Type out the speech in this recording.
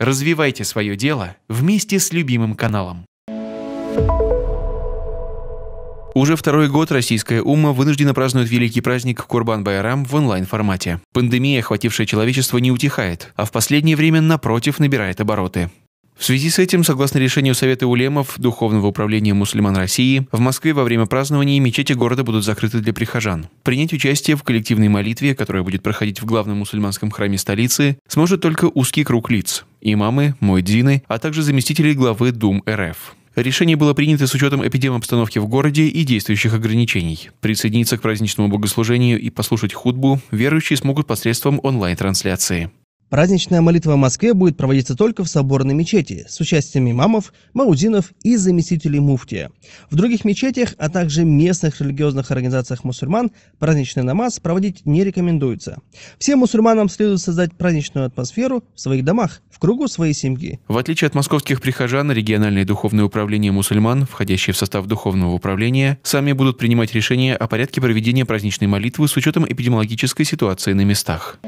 Развивайте свое дело вместе с любимым каналом. Уже второй год российская ума вынуждена праздновать великий праздник Курбан-Байрам в онлайн-формате. Пандемия, охватившая человечество, не утихает, а в последнее время, напротив, набирает обороты. В связи с этим, согласно решению Совета Улемов Духовного управления мусульман России, в Москве во время празднования мечети города будут закрыты для прихожан. Принять участие в коллективной молитве, которая будет проходить в главном мусульманском храме столицы, сможет только узкий круг лиц имамы, муэдзины, а также заместителей главы Дум РФ. Решение было принято с учетом обстановки в городе и действующих ограничений. Присоединиться к праздничному богослужению и послушать худбу верующие смогут посредством онлайн-трансляции. Праздничная молитва в Москве будет проводиться только в соборной мечети с участием имамов, маудинов и заместителей муфтия. В других мечетях, а также местных религиозных организациях мусульман праздничный намаз проводить не рекомендуется. Всем мусульманам следует создать праздничную атмосферу в своих домах, в кругу своей семьи. В отличие от московских прихожан, региональные духовные управления мусульман, входящие в состав духовного управления, сами будут принимать решения о порядке проведения праздничной молитвы с учетом эпидемиологической ситуации на местах.